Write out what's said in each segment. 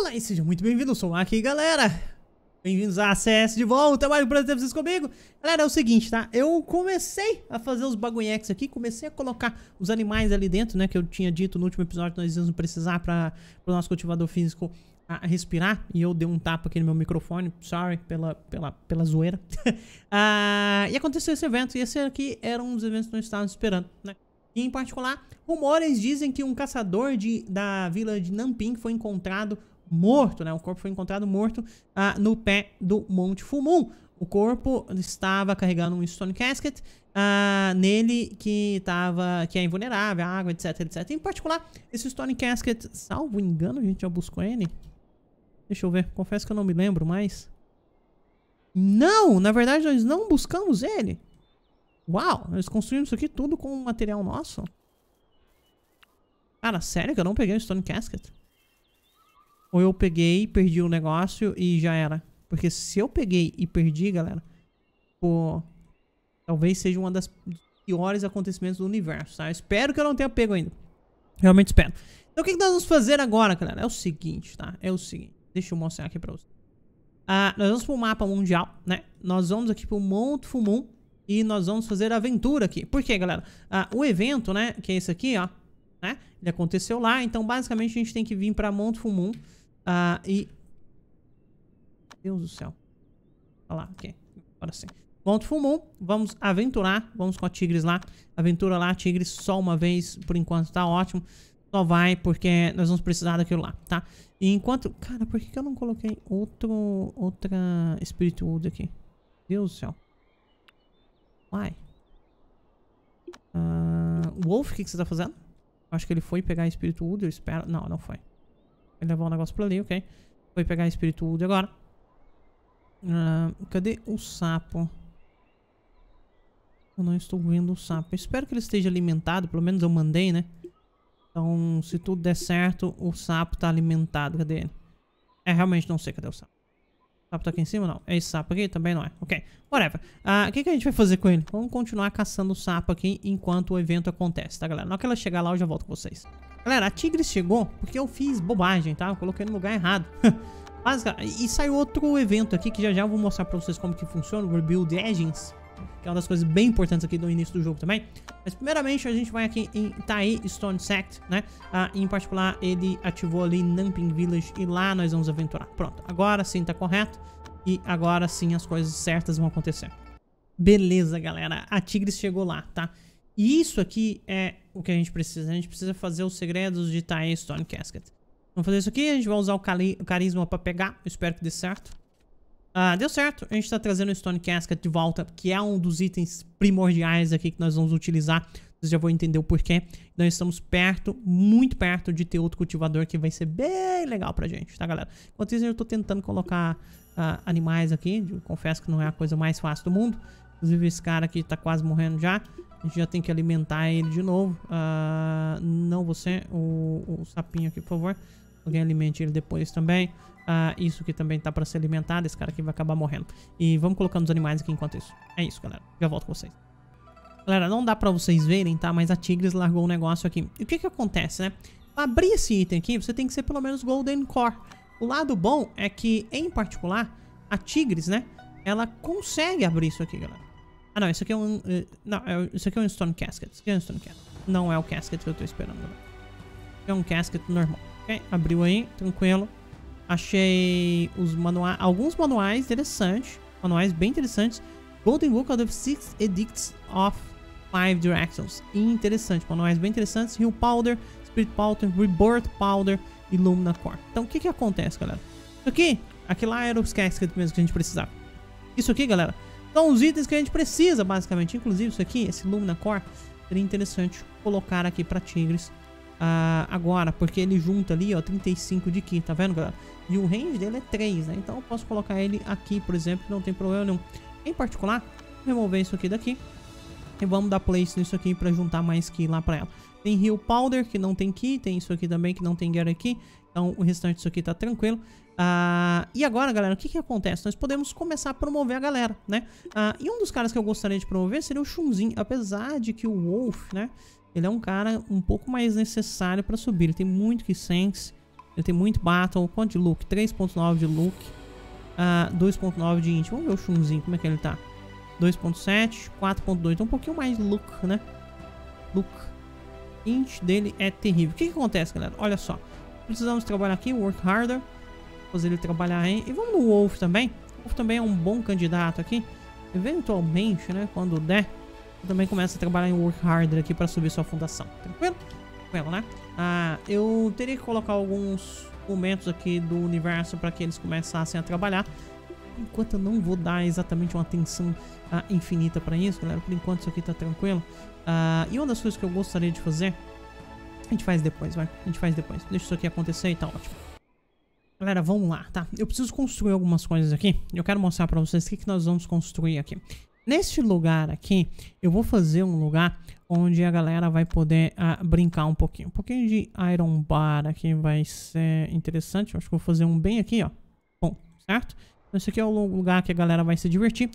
Olá e sejam muito bem-vindos, sou aqui galera Bem-vindos a CS de volta, é um prazer ter vocês comigo Galera, é o seguinte, tá? Eu comecei a fazer os bagulhex aqui Comecei a colocar os animais ali dentro, né? Que eu tinha dito no último episódio que nós íamos precisar para o nosso cultivador físico respirar E eu dei um tapa aqui no meu microfone, sorry pela, pela, pela zoeira ah, E aconteceu esse evento, e esse aqui era um dos eventos que nós estávamos esperando, né? E em particular, rumores dizem que um caçador de, da vila de Namping foi encontrado morto, né? O corpo foi encontrado morto ah, no pé do Monte Full O corpo estava carregando um stone casket ah, nele que tava, que é invulnerável, água, etc, etc. Em particular, esse stone casket, salvo engano, a gente já buscou ele. Deixa eu ver, confesso que eu não me lembro mais. Não, na verdade nós não buscamos ele. Uau, nós construímos isso aqui tudo com material nosso. Cara, sério que eu não peguei o Stone Casket? ou eu peguei, perdi o negócio e já era. Porque se eu peguei e perdi, galera, pô, talvez seja uma das piores acontecimentos do universo, tá? Eu espero que eu não tenha pego ainda. Realmente espero. Então o que, que nós vamos fazer agora, galera? É o seguinte, tá? É o seguinte. Deixa eu mostrar aqui pra vocês. Ah, nós vamos pro mapa mundial, né? Nós vamos aqui pro monte Fumon e nós vamos fazer a aventura aqui. Por quê, galera? Ah, o evento, né? Que é esse aqui, ó. Né? Ele aconteceu lá, então basicamente a gente tem que vir pra monte Fumon. Ah, e... Deus do céu. Olha lá, ok. Agora sim. Volta fumou? vamos aventurar. Vamos com a Tigres lá. Aventura lá, Tigres, só uma vez. Por enquanto tá ótimo. Só vai, porque nós vamos precisar daquilo lá, tá? E enquanto... Cara, por que, que eu não coloquei outro... Outra Spirit Wood aqui? Deus do céu. Why? Uh, ah, Wolf, o que, que você tá fazendo? Acho que ele foi pegar Espírito Wood, eu espero. Não, não foi. Ele levou um negócio pra ali, ok. Foi pegar espírito Wood agora. Uh, cadê o sapo? Eu não estou vendo o sapo. espero que ele esteja alimentado. Pelo menos eu mandei, né? Então, se tudo der certo, o sapo tá alimentado. Cadê ele? É, realmente não sei cadê o sapo. O sapo tá aqui em cima? Não. É esse sapo aqui? Também não é. Ok. Whatever. Ah, o uh, que, que a gente vai fazer com ele? Vamos continuar caçando o sapo aqui enquanto o evento acontece, tá, galera? Na hora que ela chegar lá, eu já volto com vocês. Galera, a tigre chegou porque eu fiz bobagem, tá? Eu coloquei no lugar errado. e saiu outro evento aqui que já já eu vou mostrar pra vocês como que funciona, o Rebuild Engines. Que é uma das coisas bem importantes aqui do início do jogo também. Mas primeiramente a gente vai aqui em Tai Stone Sect, né? Ah, em particular ele ativou ali Namping Village e lá nós vamos aventurar. Pronto, agora sim tá correto. E agora sim as coisas certas vão acontecer. Beleza, galera. A tigre chegou lá, tá? E isso aqui é o que a gente precisa. A gente precisa fazer os segredos de Time Stone Casket. Vamos fazer isso aqui. A gente vai usar o, o carisma pra pegar. Espero que dê certo. Ah, deu certo. A gente tá trazendo o Stone Casket de volta, que é um dos itens primordiais aqui que nós vamos utilizar. Vocês já vão entender o porquê. Nós estamos perto, muito perto de ter outro cultivador que vai ser bem legal pra gente, tá, galera? Enquanto isso, eu tô tentando colocar ah, animais aqui. confesso que não é a coisa mais fácil do mundo. Inclusive, esse cara aqui tá quase morrendo já. A gente já tem que alimentar ele de novo. Uh, não você, o, o, sapinho aqui, por favor. Alguém alimente ele depois também. Uh, isso aqui também tá pra ser alimentado. Esse cara aqui vai acabar morrendo. E vamos colocando os animais aqui enquanto isso. É isso, galera. Já volto com vocês. Galera, não dá pra vocês verem, tá? Mas a Tigres largou o um negócio aqui. E o que que acontece, né? Pra abrir esse item aqui, você tem que ser pelo menos Golden Core. O lado bom é que, em particular, a Tigres, né? Ela consegue abrir isso aqui, galera. Ah, não, isso aqui é um... Eh, não, é isso aqui é um Stone Casket. Isso aqui é um Stone Casket. Não é o Casket que eu tô esperando. É um Casket normal. Ok, abriu aí, tranquilo. Achei os manuais... Alguns manuais interessantes. Manuais bem interessantes. Golden Book of Six Edicts of Five Directions. Interessante, manuais bem interessantes. Hill Powder, Spirit Powder, Rebirth Powder e Lumina Core. Então, o que que acontece, galera? Isso aqui, aqui lá era os casket mesmo que a gente precisava. Isso aqui, galera, são os itens que a gente precisa, basicamente. Inclusive isso aqui, esse Lumina Core, seria interessante colocar aqui para Tigres uh, agora, porque ele junta ali, ó, 35 de Ki, tá vendo, galera? E o range dele é 3, né? Então eu posso colocar ele aqui, por exemplo, não tem problema nenhum. Em particular, remover isso aqui daqui. E vamos dar place nisso aqui para juntar mais Ki lá para ela. Tem Rio Powder, que não tem Ki, tem isso aqui também, que não tem Gear aqui. Então o restante disso aqui tá tranquilo. Ah, e agora, galera, o que que acontece? Nós podemos começar a promover a galera, né? Ah, e um dos caras que eu gostaria de promover seria o Shunzin, apesar de que o Wolf, né? Ele é um cara um pouco mais necessário para subir. Ele tem muito que sense, ele tem muito battle. Quanto de look? 3.9 de look. 2.9 ah, de int. Vamos ver o Chunzinho, como é que ele tá. 2.7, 4.2. Então um pouquinho mais look, né? Look. Int dele é terrível. O que, que acontece, galera? Olha só. Precisamos trabalhar aqui, work harder fazer ele trabalhar aí. E vamos no Wolf também. O Wolf também é um bom candidato aqui. Eventualmente, né, quando der, também começa a trabalhar em Work Harder aqui para subir sua fundação. Tranquilo? Tranquilo, né? Ah, eu teria que colocar alguns momentos aqui do universo para que eles começassem a trabalhar. Enquanto eu não vou dar exatamente uma atenção ah, infinita para isso, galera. Por enquanto isso aqui tá tranquilo. Ah, e uma das coisas que eu gostaria de fazer... A gente faz depois, vai. A gente faz depois. Deixa isso aqui acontecer e tá ótimo. Galera, vamos lá, tá? Eu preciso construir algumas coisas aqui. Eu quero mostrar pra vocês o que, que nós vamos construir aqui. Neste lugar aqui, eu vou fazer um lugar onde a galera vai poder ah, brincar um pouquinho. Um pouquinho de Iron Bar aqui vai ser interessante. Eu acho que vou fazer um bem aqui, ó. Bom, certo? Então, esse aqui é o lugar que a galera vai se divertir.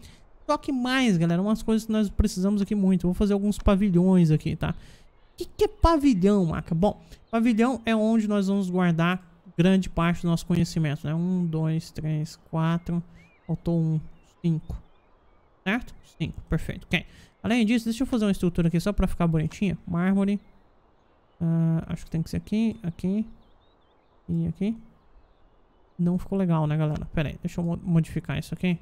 Só que mais, galera, umas coisas que nós precisamos aqui muito. Eu vou fazer alguns pavilhões aqui, tá? O que, que é pavilhão, Maca? Bom, pavilhão é onde nós vamos guardar grande parte do nosso conhecimento, né? Um, dois, três, quatro, faltou um, cinco. Certo? Cinco, perfeito. Ok. Além disso, deixa eu fazer uma estrutura aqui só pra ficar bonitinha. Mármore. Uh, acho que tem que ser aqui, aqui e aqui. Não ficou legal, né, galera? Pera aí, deixa eu modificar isso aqui.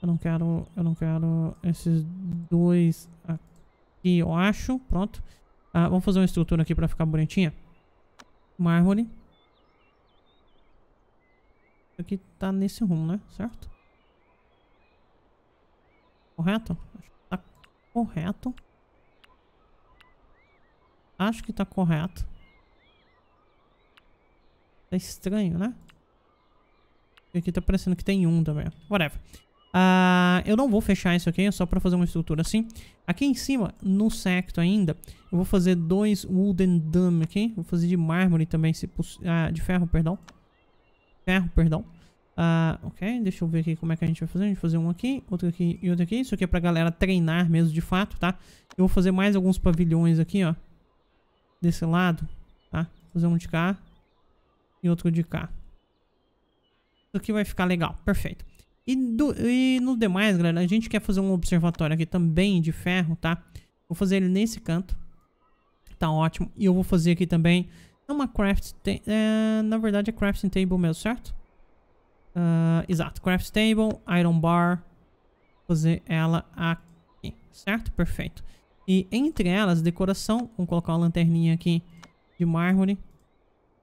Eu não quero, eu não quero esses dois aqui, eu acho. Pronto. Uh, vamos fazer uma estrutura aqui pra ficar bonitinha. Mármore. Aqui tá nesse rumo, né? Certo? Correto? Acho que tá correto. Acho que tá correto. Tá estranho, né? E aqui tá parecendo que tem um também. Whatever. Uh, eu não vou fechar isso aqui, é só pra fazer uma estrutura assim. Aqui em cima, no secto ainda, eu vou fazer dois wooden dam aqui. Vou fazer de mármore também, se possível. Ah, de ferro, perdão ferro, perdão. Ah, ok, deixa eu ver aqui como é que a gente vai fazer. A gente vai fazer um aqui, outro aqui e outro aqui. Isso aqui é pra galera treinar mesmo, de fato, tá? Eu vou fazer mais alguns pavilhões aqui, ó. Desse lado, tá? Vou fazer um de cá e outro de cá. Isso aqui vai ficar legal, perfeito. E, do, e no demais, galera, a gente quer fazer um observatório aqui também de ferro, tá? Vou fazer ele nesse canto. Tá ótimo. E eu vou fazer aqui também é uma craft table. É, na verdade é crafting table mesmo, certo? Uh, exato. Crafting table, iron bar. Fazer ela aqui, certo? Perfeito. E entre elas, decoração. Vamos colocar uma lanterninha aqui de mármore.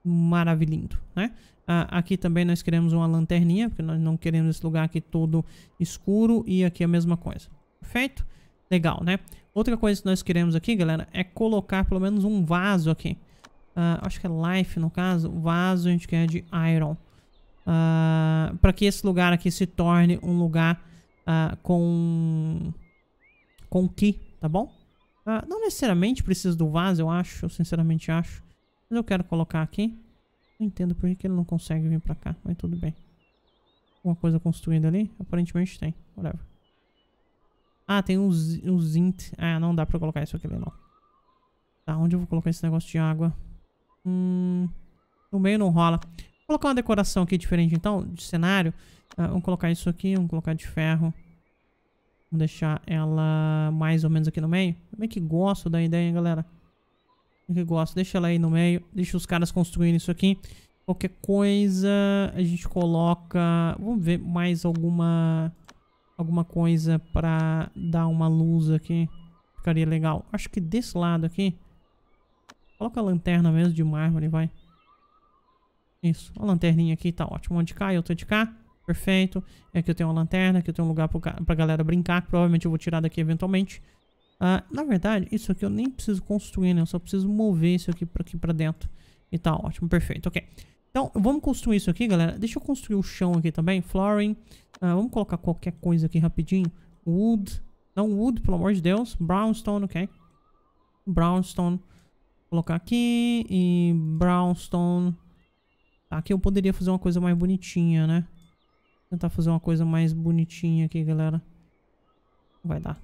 Maravilhindo, né? Uh, aqui também nós queremos uma lanterninha, porque nós não queremos esse lugar aqui todo escuro. E aqui a mesma coisa. Perfeito? Legal, né? Outra coisa que nós queremos aqui, galera, é colocar pelo menos um vaso aqui. Uh, acho que é life no caso, vaso a gente quer de iron. Uh, ah, para que esse lugar aqui se torne um lugar uh, com, com que, tá bom? não necessariamente preciso do vaso, eu acho, eu sinceramente acho. Mas eu quero colocar aqui. Não entendo por que ele não consegue vir pra cá, mas tudo bem. Alguma coisa construída ali? Aparentemente tem, whatever. Ah, tem um zint, int. Ah, não dá pra colocar isso aqui ali não. Tá, onde eu vou colocar esse negócio de água? Hum, no meio não rola. Vou colocar uma decoração aqui diferente, então, de cenário. Uh, vamos colocar isso aqui, vamos colocar de ferro. Vamos deixar ela mais ou menos aqui no meio. Como é que gosto da ideia, hein, galera? Eu que gosto. Deixa ela aí no meio. Deixa os caras construindo isso aqui. Qualquer coisa, a gente coloca... Vamos ver mais alguma... Alguma coisa pra dar uma luz aqui. Ficaria legal. Acho que desse lado aqui... Coloca a lanterna mesmo de mármore, vai. Isso, a lanterninha aqui tá ótimo. Um de cá e outro de cá. Perfeito. E aqui eu tenho uma lanterna, aqui eu tenho um lugar pra galera brincar. Que provavelmente eu vou tirar daqui eventualmente. Ah, na verdade, isso aqui eu nem preciso construir, né? Eu só preciso mover isso aqui pra, aqui pra dentro. E tá ótimo, perfeito, ok. Então, vamos construir isso aqui, galera. Deixa eu construir o chão aqui também. Flooring. Ah, vamos colocar qualquer coisa aqui rapidinho. Wood. Não, wood, pelo amor de Deus. Brownstone, ok. Brownstone. Colocar aqui e brownstone. Aqui eu poderia fazer uma coisa mais bonitinha, né? Tentar fazer uma coisa mais bonitinha aqui, galera. Vai dar.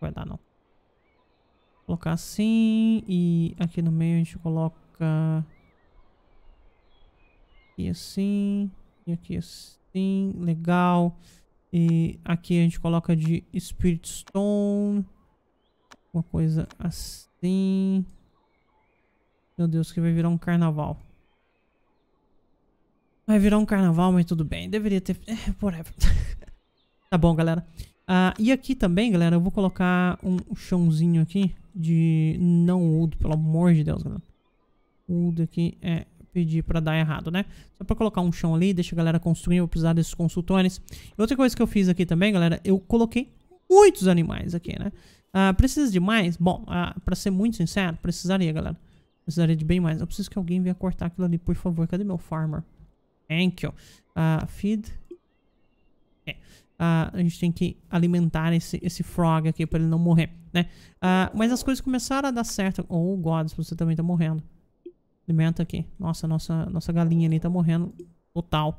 Vai dar, não. Colocar assim e aqui no meio a gente coloca... E assim, e aqui assim, legal. E aqui a gente coloca de Spirit Stone, uma coisa assim. Meu Deus, que vai virar um carnaval. Vai virar um carnaval, mas tudo bem. Deveria ter... É, whatever. tá bom, galera. Uh, e aqui também, galera, eu vou colocar um chãozinho aqui de não wood, pelo amor de Deus, galera. Wood aqui é pedir pra dar errado, né? Só pra colocar um chão ali, deixa a galera construir, eu vou precisar desses consultores. E outra coisa que eu fiz aqui também, galera, eu coloquei muitos animais aqui, né? Uh, precisa de mais? Bom, uh, pra ser muito sincero, precisaria, galera. Precisaria de bem mais. Eu preciso que alguém venha cortar aquilo ali, por favor. Cadê meu farmer? Thank you. Uh, feed. É. Uh, a gente tem que alimentar esse, esse frog aqui pra ele não morrer, né? Uh, mas as coisas começaram a dar certo. Oh, Gods, você também tá morrendo. Alimenta aqui. Nossa, nossa, nossa galinha ali tá morrendo total.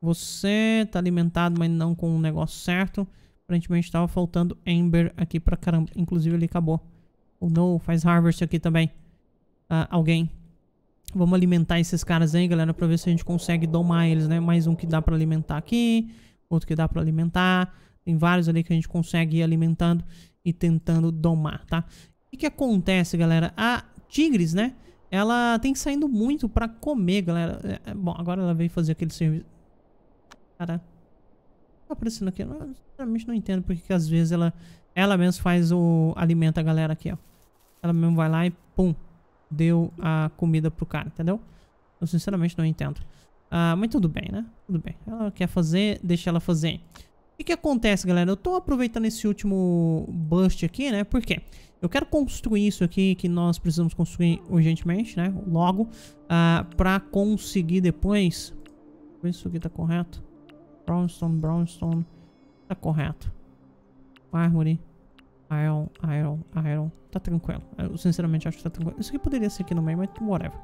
Você tá alimentado, mas não com o negócio certo. Aparentemente tava faltando Ember aqui pra caramba. Inclusive ele acabou. Oh não, faz Harvest aqui também uh, alguém. Vamos alimentar esses caras aí, galera, pra ver se a gente consegue domar eles, né? Mais um que dá pra alimentar aqui, outro que dá pra alimentar. Tem vários ali que a gente consegue ir alimentando e tentando domar, tá? O que, que acontece, galera? A Tigres, né? Ela tem saindo muito pra comer, galera. É, é bom, agora ela veio fazer aquele serviço... Cara, tá aparecendo aqui. Eu, sinceramente não entendo porque que às vezes ela... Ela mesmo faz o... Alimenta a galera aqui, ó. Ela mesmo vai lá e pum deu a comida pro cara, entendeu? Eu sinceramente não entendo. Ah, mas tudo bem, né? Tudo bem. Ela quer fazer, deixa ela fazer. O que, que acontece, galera? Eu tô aproveitando esse último bust aqui, né? Por quê? Eu quero construir isso aqui que nós precisamos construir urgentemente, né? Logo, ah, para conseguir depois... Ver isso aqui tá correto. Brownstone, brownstone. Tá correto. Mármore. Iron, iron, iron. Tá tranquilo. Eu sinceramente acho que tá tranquilo. Isso aqui poderia ser aqui no meio, mas whatever.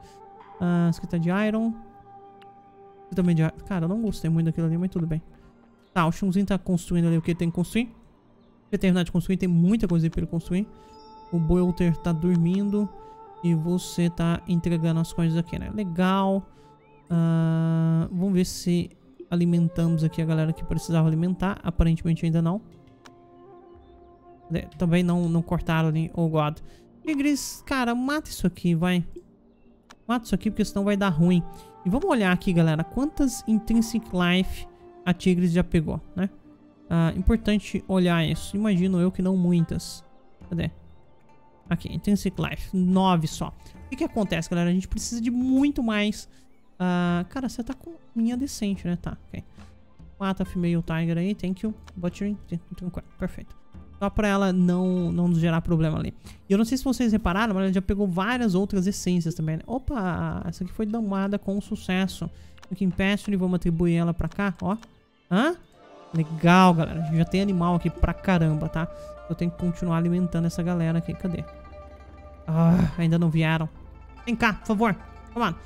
Uh, tá de iron. Escrita também de iron. Cara, eu não gostei muito daquilo ali, mas tudo bem. Tá, o Shunzinho tá construindo ali o que tem que construir. Vai terminar de construir, tem muita coisa pra ele construir. O Bolter tá dormindo. E você tá entregando as coisas aqui, né? Legal. Uh, vamos ver se alimentamos aqui a galera que precisava alimentar. Aparentemente ainda não. Né, também não, não cortaram ali. Oh, God. Tigres, cara, mata isso aqui, vai. Mata isso aqui, porque senão vai dar ruim. E vamos olhar aqui, galera. Quantas Intrinsic Life a Tigres já pegou, né? Ah, importante olhar isso. Imagino eu que não muitas. Cadê? Aqui, Intrinsic Life. Nove só. O que, que acontece, galera? A gente precisa de muito mais... Ah, cara, você tá com minha decente, né? Tá, ok. Mata Female Tiger aí, thank you. Butchering, tranquilo, perfeito. Só pra ela não, não gerar problema ali. E eu não sei se vocês repararam, mas ela já pegou várias outras essências também. Né? Opa, essa aqui foi domada com sucesso. Aqui em Pestry, vamos atribuir ela pra cá, ó. Hã? Legal, galera. A gente já tem animal aqui pra caramba, tá? Eu tenho que continuar alimentando essa galera aqui. Cadê? Ah, ainda não vieram. Vem cá, por favor. Vamos lá.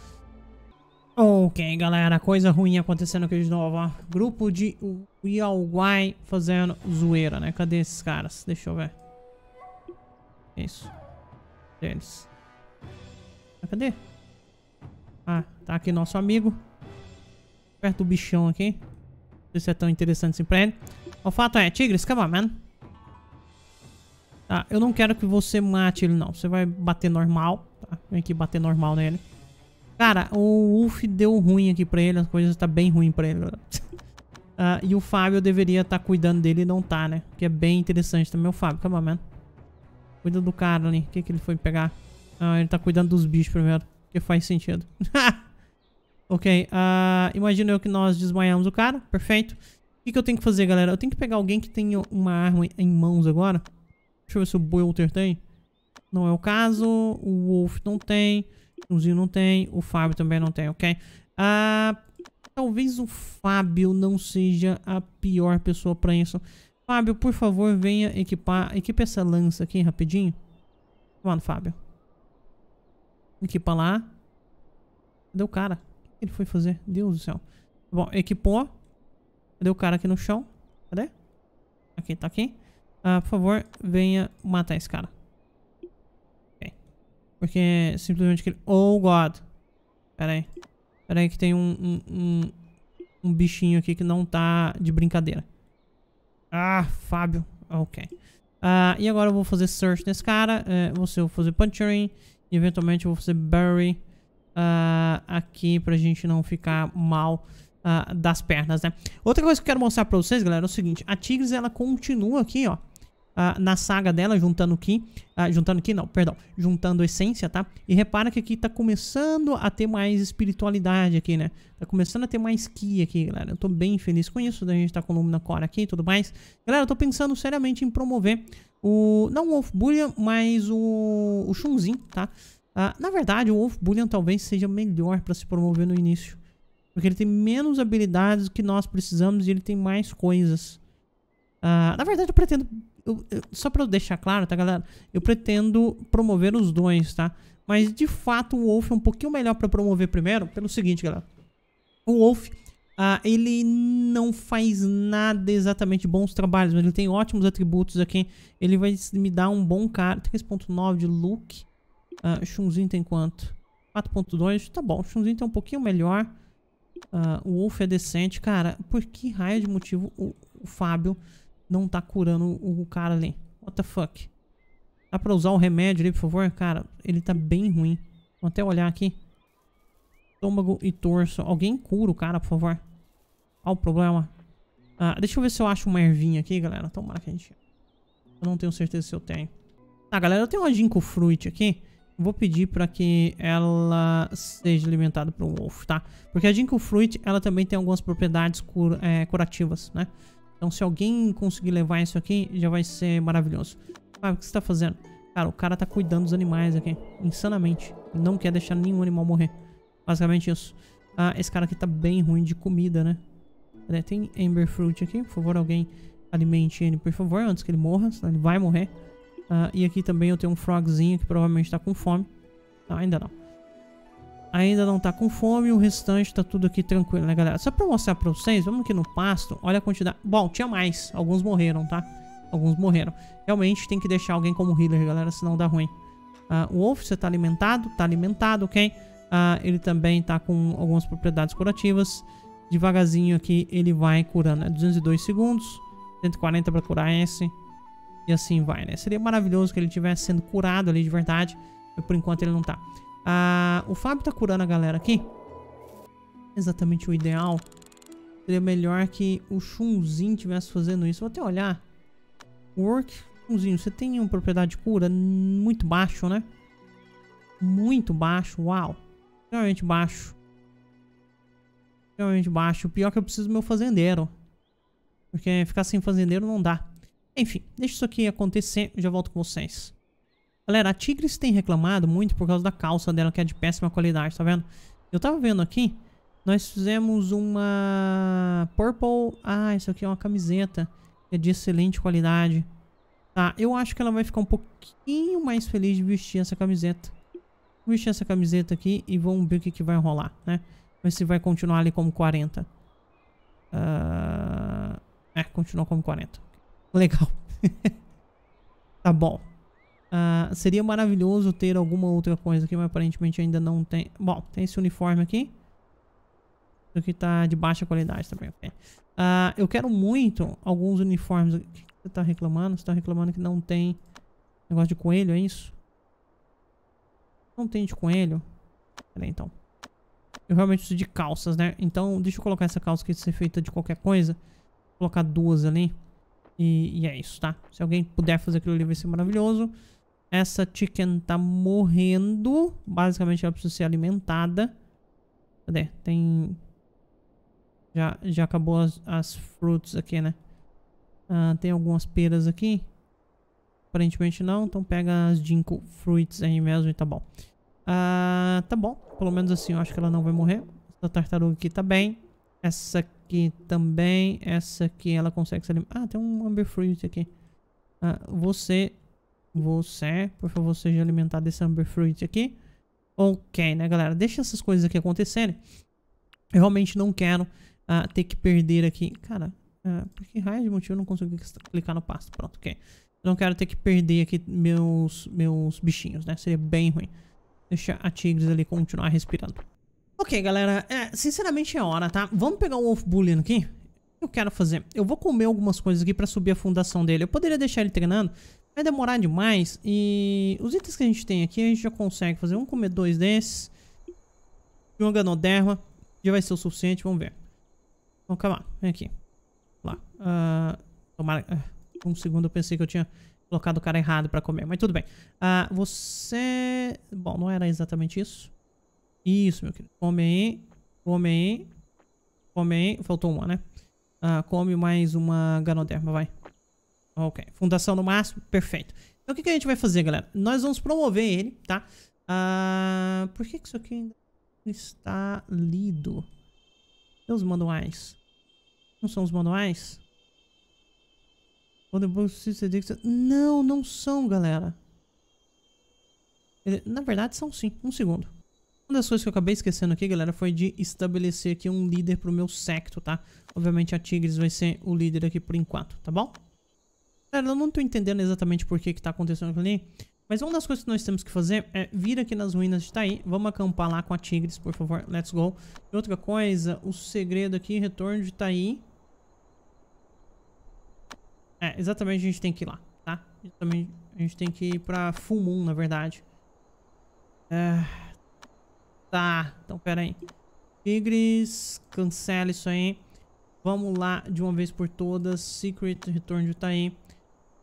Ok, galera, coisa ruim acontecendo aqui de novo, ó. Grupo de Yawai fazendo zoeira, né? Cadê esses caras? Deixa eu ver. Isso. Eles. Ah, cadê? Ah, tá aqui nosso amigo. Perto do bichão aqui. Não sei se é tão interessante assim pra ele. O fato é, tigres, escava, mano. Tá, eu não quero que você mate ele, não. Você vai bater normal, tá? Vem aqui bater normal nele. Cara, o Wolf deu ruim aqui pra ele, as coisas tá bem ruim pra ele. uh, e o Fábio deveria estar tá cuidando dele e não tá, né? Que é bem interessante também o Fábio. Calma, mano. Cuida do cara ali. O que, que ele foi pegar? Ah, ele tá cuidando dos bichos primeiro. Que faz sentido. ok. Uh, ah, imagina eu que nós desmaiamos o cara. Perfeito. O que, que eu tenho que fazer, galera? Eu tenho que pegar alguém que tenha uma arma em mãos agora. Deixa eu ver se o Boelter tem. Não é o caso. O Wolf não tem. O Zinho não tem, o Fábio também não tem, ok? Ah, talvez o Fábio não seja a pior pessoa para isso. Fábio, por favor, venha equipar... Equipa essa lança aqui rapidinho. Mano, Fábio. Equipa lá. Cadê o cara? O que ele foi fazer? Deus do céu. Bom, equipou. Cadê o cara aqui no chão? Cadê? Aqui, tá aqui. Ah, por favor, venha matar esse cara. Porque é simplesmente que ele... Oh, God. Pera aí. Pera aí que tem um, um, um, um bichinho aqui que não tá de brincadeira. Ah, Fábio. Ok. Uh, e agora eu vou fazer search nesse cara. Uh, é, você vou fazer puncturing. E eventualmente eu vou fazer bury. Uh, aqui pra gente não ficar mal uh, das pernas, né? Outra coisa que eu quero mostrar pra vocês, galera, é o seguinte. A Tigres, ela continua aqui, ó na saga dela, juntando Ki, juntando Ki não, perdão, juntando essência, tá? E repara que aqui tá começando a ter mais espiritualidade aqui, né? Tá começando a ter mais Ki aqui, galera. Eu tô bem feliz com isso, da gente tá com o Lumina Core aqui e tudo mais. Galera, eu tô pensando seriamente em promover o, não o Wolf Bullion, mas o, o Shunzin, tá? Ah, na verdade, o Wolf Bullion talvez seja melhor pra se promover no início. Porque ele tem menos habilidades que nós precisamos e ele tem mais coisas. Ah, na verdade, eu pretendo eu, eu, só para deixar claro, tá, galera? Eu pretendo promover os dois, tá? Mas, de fato, o Wolf é um pouquinho melhor para promover primeiro, pelo seguinte, galera. O Wolf, ah, ele não faz nada exatamente bons trabalhos, mas ele tem ótimos atributos aqui. Ele vai me dar um bom cara. 3.9 de look. Uh, ah, Shunzinho tem quanto? 4.2. Tá bom, Chunzinho tem um pouquinho melhor. Uh, o Wolf é decente. Cara, por que raio de motivo o, o Fábio não tá curando o cara ali. What the fuck? Dá pra usar o remédio ali, por favor? Cara, ele tá bem ruim. Vou até olhar aqui. Estômago e torso. Alguém cura o cara, por favor. Qual o problema? Ah, deixa eu ver se eu acho uma ervinha aqui, galera. Tomara que a gente... Eu não tenho certeza se eu tenho. Tá, galera, eu tenho uma ginkgo fruit aqui. Vou pedir pra que ela seja alimentada por um wolf, tá? Porque a ginkgo fruit, ela também tem algumas propriedades cur é, curativas, né? Então se alguém conseguir levar isso aqui, já vai ser maravilhoso. Ah, o que você tá fazendo? Cara, o cara tá cuidando dos animais aqui, insanamente. Não quer deixar nenhum animal morrer. Basicamente isso. Ah, esse cara aqui tá bem ruim de comida, né? Cadê? Tem Amber Fruit aqui. Por favor, alguém alimente ele, por favor, antes que ele morra, senão ele vai morrer. Ah, e aqui também eu tenho um frogzinho que provavelmente tá com fome. Não, ah, ainda não ainda não tá com fome, o restante tá tudo aqui tranquilo, né, galera? Só pra mostrar pra vocês, vamos aqui no pasto, olha a quantidade... Bom, tinha mais, alguns morreram, tá? Alguns morreram. Realmente tem que deixar alguém como healer, galera, senão dá ruim. Uh, o Wolf, você tá alimentado? Tá alimentado, ok? Uh, ele também tá com algumas propriedades curativas. Devagarzinho aqui ele vai curando, né? 202 segundos, 140 pra curar esse, e assim vai, né? Seria maravilhoso que ele estivesse sendo curado ali de verdade, mas por enquanto ele não tá. Ah, o Fábio tá curando a galera aqui. Exatamente o ideal. Seria melhor que o Chunzinho estivesse fazendo isso. Vou até olhar. Work. Chunzinho, você tem uma propriedade de cura muito baixo, né? Muito baixo. Uau. Realmente baixo. Realmente baixo. O pior é que eu preciso do meu fazendeiro. Porque ficar sem fazendeiro não dá. Enfim, deixa isso aqui acontecer. Já volto com vocês. Galera, a Tigres tem reclamado muito por causa da calça dela, que é de péssima qualidade, tá vendo? Eu tava vendo aqui, nós fizemos uma Purple... Ah, isso aqui é uma camiseta, é de excelente qualidade. Tá, eu acho que ela vai ficar um pouquinho mais feliz de vestir essa camiseta. Vou vestir essa camiseta aqui e vamos ver o que, que vai rolar, né? Ver se vai continuar ali como 40. Uh... Ah, é, continua como 40. Legal. tá bom. Uh, seria maravilhoso ter alguma outra coisa aqui, mas aparentemente ainda não tem. Bom, tem esse uniforme aqui. Isso que tá de baixa qualidade também. Okay. Uh, eu quero muito alguns uniformes. O que você tá reclamando? Você tá reclamando que não tem negócio de coelho, é isso? Não tem de coelho? Peraí, então. Eu realmente preciso de calças, né? Então, deixa eu colocar essa calça aqui, ser feita de qualquer coisa. Vou colocar duas ali. E, e é isso, tá? Se alguém puder fazer aquilo ali, vai ser maravilhoso. Essa chicken tá morrendo. Basicamente ela precisa ser alimentada. Cadê? Tem... Já, já acabou as, as frutas aqui, né? Ah, tem algumas peras aqui. Aparentemente não. Então pega as Jinko Fruits aí mesmo e tá bom. Ah, tá bom. Pelo menos assim eu acho que ela não vai morrer. Essa tartaruga aqui tá bem. Essa aqui também. Essa aqui ela consegue se alimentar. Ah, tem um Amber Fruit aqui. Ah, você você, por favor, seja alimentado desse Amber Fruit aqui. Ok, né, galera? Deixa essas coisas aqui acontecerem. Eu realmente não quero uh, ter que perder aqui... Cara, uh, por que raio de motivo eu não consigo clicar no pasto? Pronto, ok. Não quero ter que perder aqui meus, meus bichinhos, né? Seria bem ruim. Deixa a Tigres ali continuar respirando. Ok, galera. É, sinceramente é hora, tá? Vamos pegar um Wolf Bullion aqui eu quero fazer? Eu vou comer algumas coisas aqui pra subir a fundação dele. Eu poderia deixar ele treinando, vai demorar demais. E os itens que a gente tem aqui, a gente já consegue fazer um comer dois desses. E uma ganoderma. Já vai ser o suficiente, vamos ver. Então, calma vem aqui. Lá. Uh, tomara... Uh, um segundo eu pensei que eu tinha colocado o cara errado pra comer, mas tudo bem. Uh, você... Bom, não era exatamente isso. Isso, meu querido. Come aí. Come aí. Come aí. Faltou uma, né? Uh, come mais uma ganoderma, vai. Ok, fundação no máximo, perfeito. Então o que, que a gente vai fazer, galera? Nós vamos promover ele, tá? Ah, por que, que isso aqui ainda está lido? E os manuais. Não são os manuais? Não, não são, galera. Na verdade, são sim. Um segundo. Uma das coisas que eu acabei esquecendo aqui, galera, foi de estabelecer aqui um líder pro meu secto, tá? Obviamente a Tigres vai ser o líder aqui por enquanto, tá bom? Cara, é, eu não tô entendendo exatamente por que que tá acontecendo ali. Mas uma das coisas que nós temos que fazer é vir aqui nas ruínas de Taí. Vamos acampar lá com a Tigres, por favor. Let's go. E outra coisa, o segredo aqui, retorno de Taí. É, exatamente a gente tem que ir lá, tá? Exatamente, a gente tem que ir pra Full Moon, na verdade. É... Tá, então pera aí. Tigres, cancela isso aí. Vamos lá de uma vez por todas. Secret, retorno de Taí.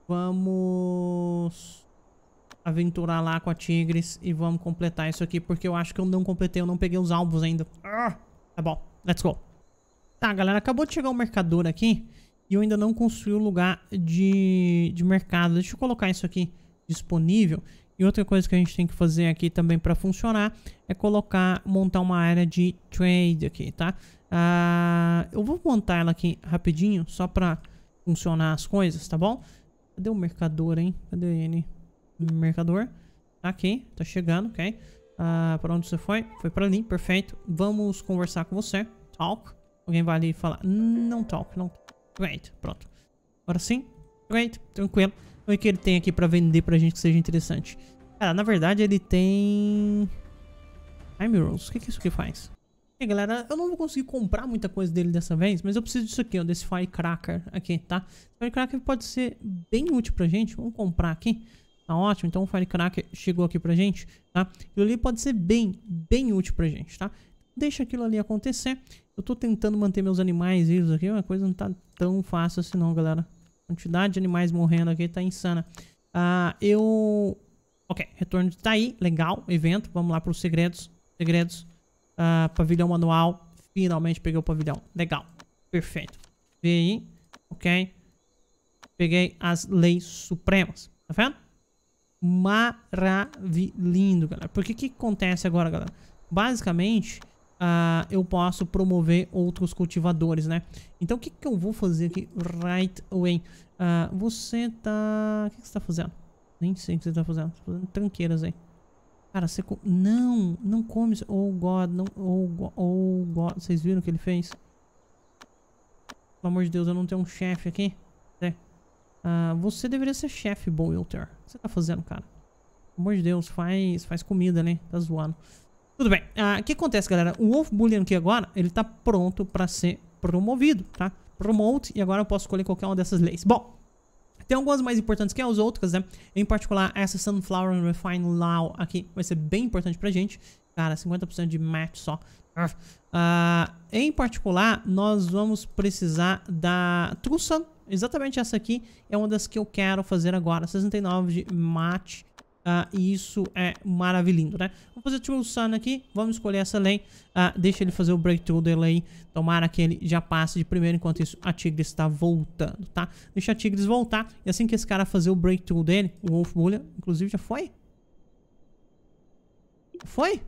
Vamos aventurar lá com a Tigres e vamos completar isso aqui, porque eu acho que eu não completei, eu não peguei os alvos ainda. Ah, tá bom, let's go. Tá, galera, acabou de chegar o um mercador aqui e eu ainda não construí o lugar de, de mercado. Deixa eu colocar isso aqui disponível. E outra coisa que a gente tem que fazer aqui também para funcionar é colocar, montar uma área de trade aqui, tá? Ah, eu vou montar ela aqui rapidinho, só para funcionar as coisas, tá bom? Cadê o mercador, hein? Cadê ele? Mercador. Tá aqui, tá chegando, ok. Ah, pra onde você foi? Foi pra ali, perfeito. Vamos conversar com você. Talk. Alguém vai ali falar. Não talk, não. Great, pronto. Agora sim. Great, tranquilo. O que ele tem aqui pra vender pra gente que seja interessante? Cara, na verdade ele tem... Time Rules. O que, que isso que faz? E galera, eu não vou conseguir comprar muita coisa dele dessa vez, mas eu preciso disso aqui, ó, desse Firecracker aqui, tá? Firecracker pode ser bem útil pra gente, vamos comprar aqui. Tá ótimo, então o Firecracker chegou aqui pra gente, tá? Aquilo ali pode ser bem, bem útil pra gente, tá? Deixa aquilo ali acontecer. Eu tô tentando manter meus animais vivos aqui, uma coisa não tá tão fácil assim não, galera. A quantidade de animais morrendo aqui tá insana. Ah, eu... Ok, retorno tá aí, legal, evento, vamos lá pros segredos, segredos... Uh, pavilhão manual. Finalmente peguei o pavilhão. Legal. Perfeito. Vem, aí. Ok. Peguei as leis supremas. Tá vendo? Maravilhindo, galera. Porque o que acontece agora, galera? Basicamente, uh, eu posso promover outros cultivadores, né? Então, o que, que eu vou fazer aqui right away? Uh, você tá... O que, que você tá fazendo? Nem sei o que você tá fazendo. Você tá fazendo tranqueiras aí. Cara, você... Não, não come... Oh, God, não... Oh, God, oh, God. Vocês viram o que ele fez? Pelo amor de Deus, eu não tenho um chefe aqui. É. Ah, você deveria ser chefe, Boilter. O que você tá fazendo, cara? Pelo amor de Deus, faz, faz comida, né? Tá zoando. Tudo bem. Ah, o que acontece, galera? O Wolf Bullion aqui agora, ele tá pronto pra ser promovido, tá? Promote, e agora eu posso escolher qualquer uma dessas leis. Bom, tem algumas mais importantes que as outras, né? Em particular, essa Sunflower and Refine Law aqui vai ser bem importante pra gente. Cara, 50% de match só. Uh, em particular, nós vamos precisar da Trussan. Exatamente essa aqui é uma das que eu quero fazer agora. 69 de match. Ah, e isso é maravilhoso, né? Vamos fazer True Sun aqui, vamos escolher essa lane, ah, deixa ele fazer o Breakthrough Delay, tomara que ele já passe de primeiro, enquanto isso a Tigres está voltando, tá? Deixa a Tigres voltar, e assim que esse cara fazer o Breakthrough dele, o Wolf Bulha, inclusive já foi? Foi?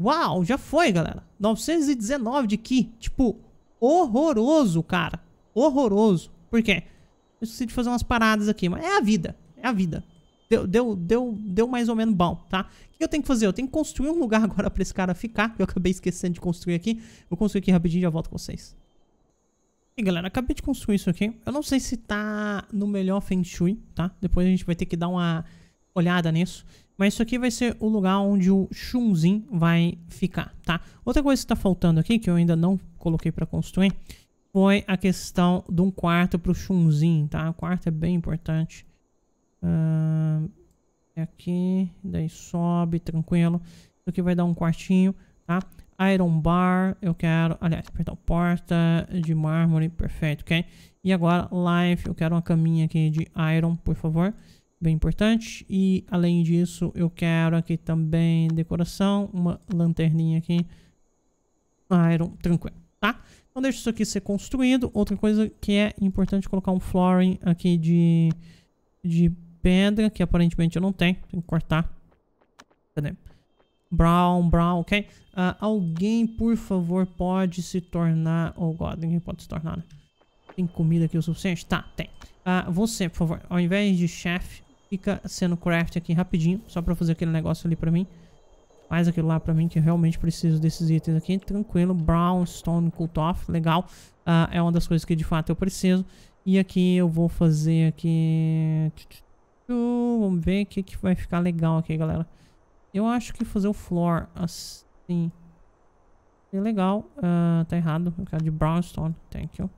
Uau, já foi, galera. 919 de Ki, tipo, horroroso, cara. Horroroso. Por quê? eu esqueci de fazer umas paradas aqui, mas é a vida, é a vida. Deu, deu, deu, deu mais ou menos bom, tá? O que eu tenho que fazer? Eu tenho que construir um lugar agora pra esse cara ficar, que eu acabei esquecendo de construir aqui. Vou construir aqui rapidinho e já volto com vocês. E galera, acabei de construir isso aqui. Eu não sei se tá no melhor Feng Shui, tá? Depois a gente vai ter que dar uma olhada nisso. Mas isso aqui vai ser o lugar onde o Shunzin vai ficar, tá? Outra coisa que tá faltando aqui, que eu ainda não coloquei pra construir foi a questão de um quarto para o Shunzin, tá? O quarto é bem importante. Uh, aqui, daí sobe, tranquilo. Isso aqui vai dar um quartinho, tá? Iron Bar, eu quero, aliás, perdão, porta de mármore, perfeito, ok? E agora, Life, eu quero uma caminha aqui de Iron, por favor, bem importante. E, além disso, eu quero aqui também decoração, uma lanterninha aqui, Iron, tranquilo, tá? Então deixa isso aqui ser construído. Outra coisa que é importante colocar um flooring aqui de, de pedra, que aparentemente eu não tenho. Tem que cortar. Cadê? Brown, brown, ok? Uh, alguém, por favor, pode se tornar... Oh, God, ninguém pode se tornar, né? Tem comida aqui o suficiente? Tá, tem. Uh, você, por favor, ao invés de chefe, fica sendo craft aqui rapidinho, só pra fazer aquele negócio ali pra mim. Faz aquilo lá pra mim que eu realmente preciso desses itens aqui. Tranquilo. Brownstone Cut Off. Legal. Uh, é uma das coisas que de fato eu preciso. E aqui eu vou fazer aqui... Vamos ver o que, que vai ficar legal aqui, galera. Eu acho que fazer o floor assim... É legal. Uh, tá errado. Eu quero de brownstone. Thank you.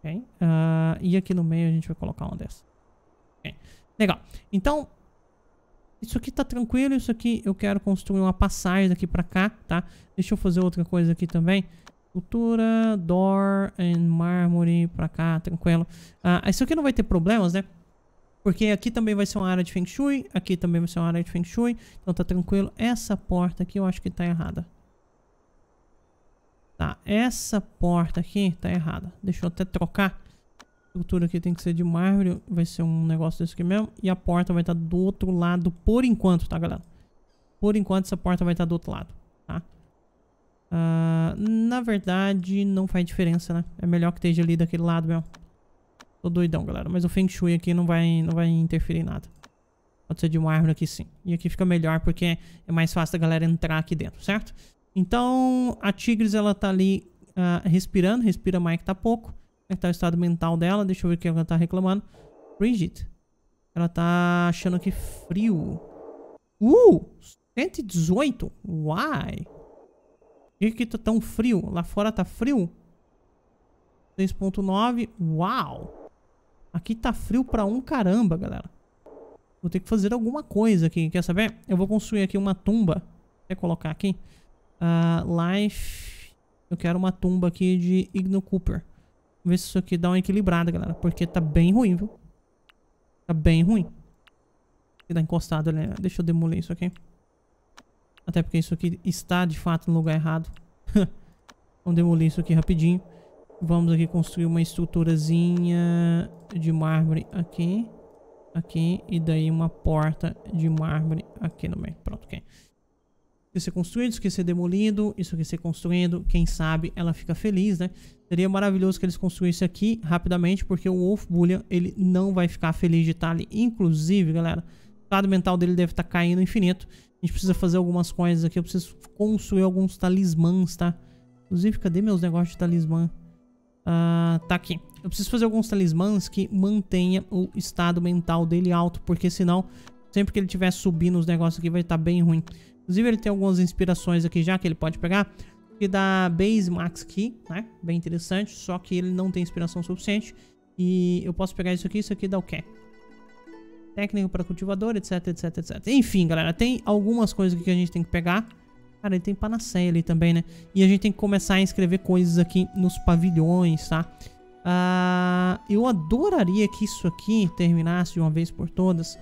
Ok. Uh, e aqui no meio a gente vai colocar uma dessa. Ok. Legal. Então, isso aqui tá tranquilo, isso aqui eu quero construir uma passagem daqui pra cá, tá? Deixa eu fazer outra coisa aqui também. Cultura, door and mármore pra cá, tranquilo. Ah, isso aqui não vai ter problemas, né? Porque aqui também vai ser uma área de Feng Shui, aqui também vai ser uma área de Feng Shui. Então tá tranquilo. Essa porta aqui eu acho que tá errada. Tá, essa porta aqui tá errada. Deixa eu até trocar estrutura aqui tem que ser de mármore, vai ser um negócio desse aqui mesmo. E a porta vai estar tá do outro lado por enquanto, tá, galera? Por enquanto essa porta vai estar tá do outro lado, tá? Uh, na verdade, não faz diferença, né? É melhor que esteja ali daquele lado mesmo. Tô doidão, galera. Mas o Feng Shui aqui não vai, não vai interferir em nada. Pode ser de mármore aqui sim. E aqui fica melhor porque é mais fácil da galera entrar aqui dentro, certo? Então, a Tigres, ela tá ali uh, respirando. Respira mais que tá pouco tá o estado mental dela. Deixa eu ver o que ela tá reclamando. Bridget. Ela tá achando que frio. Uh! 118? Uai! Por que tá tão frio? Lá fora tá frio? 6.9. Uau! Aqui tá frio pra um caramba, galera. Vou ter que fazer alguma coisa aqui. Quer saber? Eu vou construir aqui uma tumba. Até colocar aqui. Uh, life. Eu quero uma tumba aqui de Igno Cooper ver se isso aqui dá uma equilibrada, galera. Porque tá bem ruim, viu? Tá bem ruim. Ele tá encostado ali. Né? Deixa eu demolir isso aqui. Até porque isso aqui está, de fato, no lugar errado. Vamos demolir isso aqui rapidinho. Vamos aqui construir uma estruturazinha de mármore aqui. Aqui. E daí uma porta de mármore aqui no meio. Pronto, ok que ser construído, isso que ser demolido, isso que ser construído, quem sabe ela fica feliz, né? Seria maravilhoso que eles construíssem aqui rapidamente, porque o Wolf Bullion, ele não vai ficar feliz de estar ali. Inclusive, galera, o estado mental dele deve estar tá caindo infinito. A gente precisa fazer algumas coisas aqui, eu preciso construir alguns talismãs, tá? Inclusive, cadê meus negócios de talismã? Uh, tá aqui. Eu preciso fazer alguns talismãs que mantenha o estado mental dele alto, porque senão, sempre que ele estiver subindo os negócios aqui, vai estar tá bem ruim. Inclusive ele tem algumas inspirações aqui já que ele pode pegar. Que dá Base Max aqui, né? Bem interessante, só que ele não tem inspiração suficiente. E eu posso pegar isso aqui, isso aqui dá o quê? Técnico para cultivador, etc, etc, etc. Enfim, galera, tem algumas coisas aqui que a gente tem que pegar. Cara, ele tem panaceia ali também, né? E a gente tem que começar a escrever coisas aqui nos pavilhões, tá? Ah, eu adoraria que isso aqui terminasse de uma vez por todas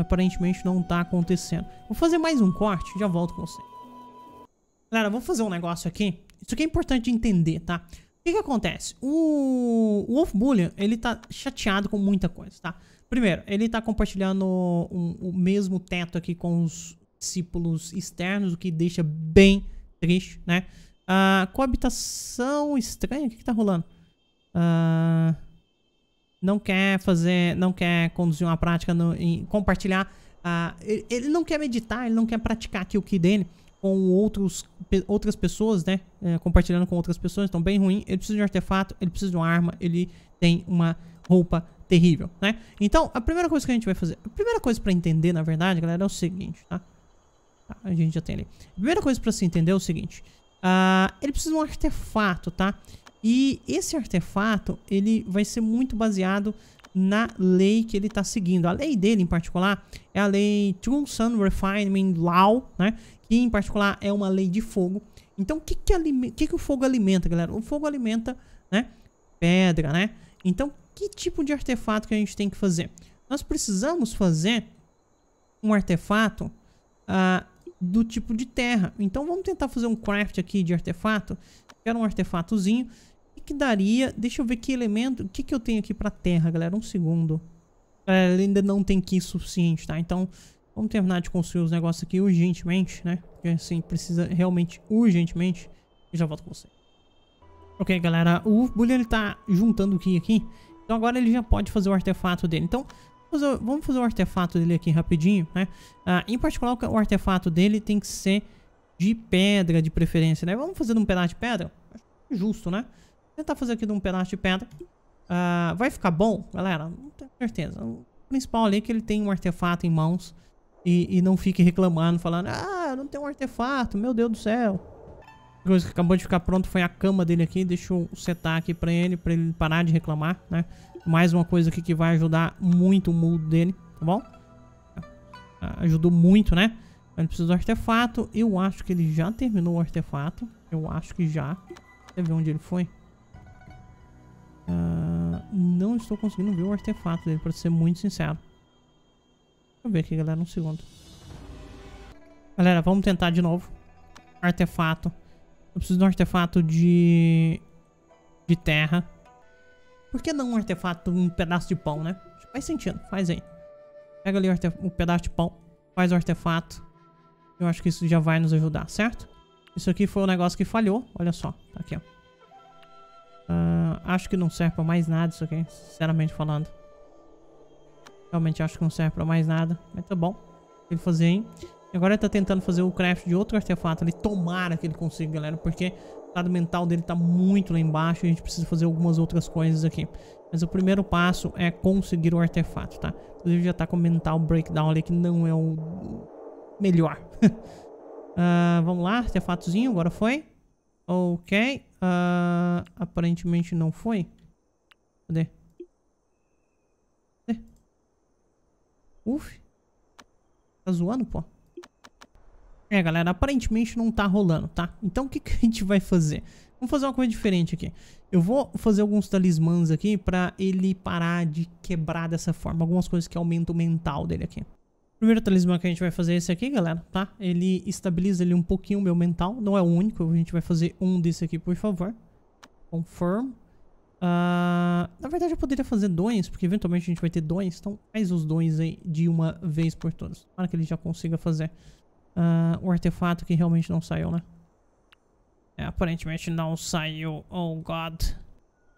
aparentemente não tá acontecendo. Vou fazer mais um corte, já volto com você. Galera, vou fazer um negócio aqui. Isso aqui é importante de entender, tá? O que que acontece? O, o Wolf Bullion, ele tá chateado com muita coisa, tá? Primeiro, ele tá compartilhando um, o mesmo teto aqui com os discípulos externos, o que deixa bem triste, né? Uh, coabitação estranha, o que que tá rolando? Ah... Uh não quer fazer, não quer conduzir uma prática, no, em, compartilhar. Uh, ele, ele, não quer meditar, ele não quer praticar aqui o que dele com outros, pe, outras pessoas, né? É, compartilhando com outras pessoas, então bem ruim. Ele precisa de um artefato, ele precisa de uma arma, ele tem uma roupa terrível, né? Então, a primeira coisa que a gente vai fazer, a primeira coisa para entender, na verdade, galera, é o seguinte, tá? tá? A gente já tem ali. A primeira coisa para se entender é o seguinte: uh, ele precisa de um artefato, tá? E esse artefato, ele vai ser muito baseado na lei que ele está seguindo. A lei dele, em particular, é a lei Sun Refinement Law, né? Que, em particular, é uma lei de fogo. Então, o que que, que, que, o fogo alimenta, galera? O fogo alimenta, né? Pedra, né? Então, que tipo de artefato que a gente tem que fazer? Nós precisamos fazer um artefato ah, do tipo de terra. Então, vamos tentar fazer um craft aqui de artefato. Quero um artefatozinho que daria? Deixa eu ver que elemento. O que, que eu tenho aqui pra terra, galera? Um segundo. ele é, ainda não tem que suficiente, tá? Então, vamos terminar de construir os negócios aqui urgentemente, né? Porque assim, precisa realmente urgentemente. já volto com você. Ok, galera. O Bully, ele tá juntando o Ki aqui. Então agora ele já pode fazer o artefato dele. Então, vamos fazer o artefato dele aqui rapidinho, né? Ah, em particular, o artefato dele tem que ser de pedra de preferência, né? Vamos fazer um pedaço de pedra? Justo, né? Tentar fazer aqui de um pedaço de pedra. Uh, vai ficar bom, galera? Não tenho certeza. O principal ali é que ele tem um artefato em mãos. E, e não fique reclamando, falando... Ah, eu não tenho um artefato, meu Deus do céu. A coisa que acabou de ficar pronto foi a cama dele aqui. Deixa eu setar aqui pra ele, pra ele parar de reclamar, né? Mais uma coisa aqui que vai ajudar muito o mundo dele, tá bom? Ah, ajudou muito, né? Ele precisa do artefato. Eu acho que ele já terminou o artefato. Eu acho que já. Quer ver onde ele foi. Uh, não estou conseguindo ver o artefato dele, para ser muito sincero. Deixa eu ver aqui, galera, um segundo. Galera, vamos tentar de novo. Artefato. Eu preciso de um artefato de... De terra. Por que não um artefato, um pedaço de pão, né? Faz sentido, faz aí. Pega ali o, artef... pedaço de pão, faz o artefato. Eu acho que isso já vai nos ajudar, certo? Isso aqui foi o um negócio que falhou. Olha só, tá aqui, ó acho que não serve pra mais nada isso aqui, sinceramente falando. Realmente acho que não serve pra mais nada, mas tá bom. Ele fazer, hein? Agora ele tá tentando fazer o craft de outro artefato ali. Tomara que ele consiga, galera, porque o estado mental dele tá muito lá embaixo e a gente precisa fazer algumas outras coisas aqui. Mas o primeiro passo é conseguir o artefato, tá? Inclusive já tá com o mental breakdown ali, que não é o melhor. uh, vamos lá, artefatozinho, agora foi. Ok, ah, aparentemente não foi. Cadê? Cadê? Uf. Tá zoando, pô? É, galera, aparentemente não tá rolando, tá? Então o que, que a gente vai fazer? Vamos fazer uma coisa diferente aqui. Eu vou fazer alguns talismãs aqui pra ele parar de quebrar dessa forma. Algumas coisas que aumentam o mental dele aqui. Primeiro talismã que a gente vai fazer é esse aqui, galera, tá? Ele estabiliza ele um pouquinho o meu mental. Não é o único, a gente vai fazer um desse aqui, por favor. Confirm. Uh, na verdade eu poderia fazer dois, porque eventualmente a gente vai ter dois. Então faz os dois aí de uma vez por todas. Para que ele já consiga fazer uh, o artefato que realmente não saiu, né? É, aparentemente não saiu. Oh, God.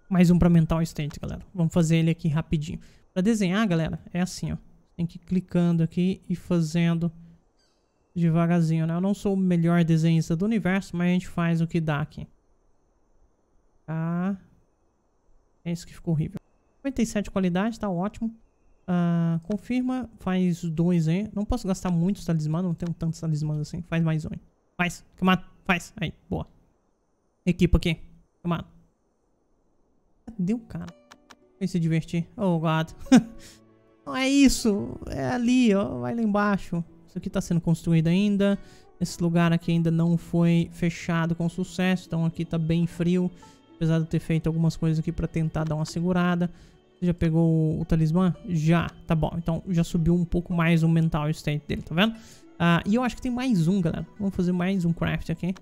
Mais um pra mental state, galera. Vamos fazer ele aqui rapidinho. Pra desenhar, galera, é assim, ó. Tem que ir clicando aqui e fazendo devagarzinho, né? Eu não sou o melhor desenhista do universo, mas a gente faz o que dá aqui. Tá. É isso que ficou horrível. 57 qualidade, tá ótimo. Ah, confirma, faz dois aí. Não posso gastar muitos talismãs, não tenho tantos talismãs assim. Faz mais um aí. Faz, mata faz. Aí, boa. Equipa aqui, camada. Cadê o cara? Vem se divertir. Oh, God. Não é isso. É ali, ó. Vai lá embaixo. Isso aqui tá sendo construído ainda. Esse lugar aqui ainda não foi fechado com sucesso. Então aqui tá bem frio. Apesar de eu ter feito algumas coisas aqui pra tentar dar uma segurada. Você já pegou o talismã? Já. Tá bom. Então já subiu um pouco mais o mental state dele, tá vendo? Ah, e eu acho que tem mais um, galera. Vamos fazer mais um craft aqui.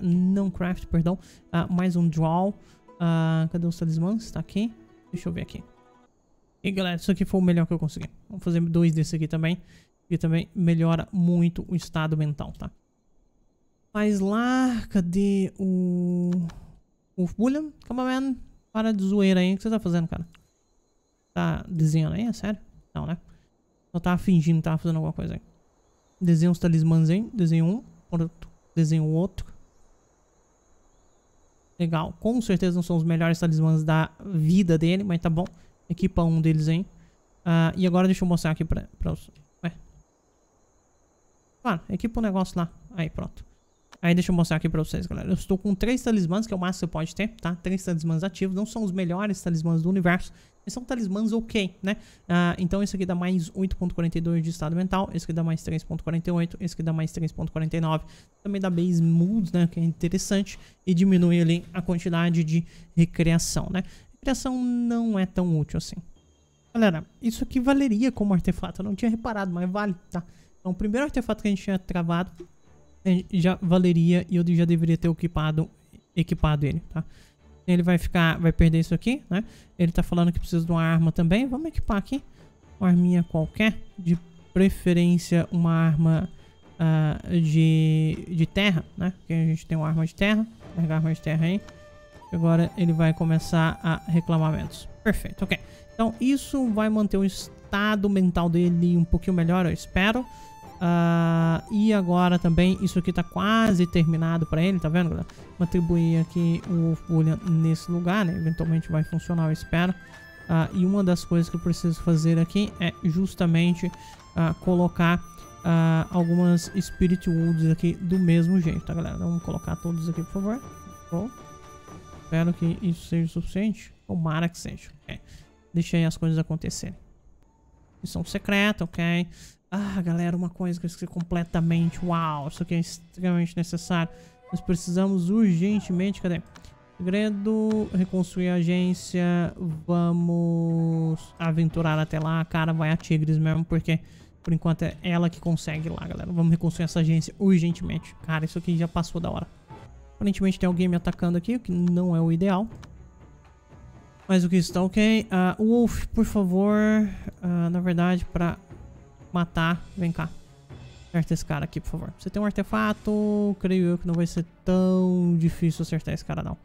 Não craft, perdão. Ah, mais um draw. Ah, cadê os talismãs? Tá aqui. Deixa eu ver aqui. E galera, isso aqui foi o melhor que eu consegui. Vamos fazer dois desse aqui também. E também melhora muito o estado mental, tá? Mas lá, cadê o... O William? Come on, Para de zoeira aí. O que você tá fazendo, cara? Tá desenhando aí? É sério? Não, né? Só então tá fingindo que tava fazendo alguma coisa aí. Desenha os talismãs aí. Desenha um. Outro. Desenha o outro. Legal. Com certeza não são os melhores talismãs da vida dele, mas tá bom. Equipa um deles hein, Uh, e agora deixa eu mostrar aqui pra, pra os... Ué? Mano, equipa um negócio lá. Aí, pronto. Aí deixa eu mostrar aqui pra vocês, galera. Eu estou com três talismãs, que é o máximo que você pode ter, tá? Três talismãs ativos. Não são os melhores talismãs do universo. Mas são talismãs ok, né? Uh, então esse aqui dá mais 8.42 de estado mental. Esse aqui dá mais 3.48. Esse aqui dá mais 3.49. Também dá base moods, né? Que é interessante. E diminui ali a quantidade de recreação, né? criação não é tão útil assim. Galera, isso aqui valeria como artefato. Eu não tinha reparado, mas vale, tá? Então, o primeiro artefato que a gente tinha travado né, já valeria e eu já deveria ter equipado, equipado ele, tá? Ele vai ficar, vai perder isso aqui, né? Ele tá falando que precisa de uma arma também. Vamos equipar aqui uma arminha qualquer. De preferência, uma arma uh, de, de terra, né? Porque a gente tem uma arma de terra. Largar arma de terra aí. Agora ele vai começar a reclamamentos. Perfeito, ok. Então isso vai manter o estado mental dele um pouquinho melhor, eu espero. Uh, e agora também, isso aqui tá quase terminado para ele, tá vendo, galera? Vou atribuir aqui o Julian nesse lugar, né? Eventualmente vai funcionar, eu espero. Uh, e uma das coisas que eu preciso fazer aqui é justamente uh, colocar algumas Spirit Woods aqui do mesmo jeito, tá, galera? Então, vamos colocar todos aqui, por favor. Pronto. Espero que isso seja o suficiente. Tomara que seja. Okay. Deixei as coisas acontecerem. Missão é secreta, ok? Ah, galera, uma coisa que eu esqueci completamente. Uau, isso aqui é extremamente necessário. Nós precisamos urgentemente... Cadê? Segredo, reconstruir a agência. Vamos aventurar até lá. Cara, vai a Tigres mesmo, porque... Por enquanto é ela que consegue lá, galera. Vamos reconstruir essa agência urgentemente. Cara, isso aqui já passou da hora. Aparentemente tem alguém me atacando aqui, o que não é o ideal. Mas o que está ok. Uh, Wolf, por favor. Uh, na verdade, para matar. Vem cá. Acerta esse cara aqui, por favor. Você tem um artefato. Creio eu que não vai ser tão difícil acertar esse cara, não. O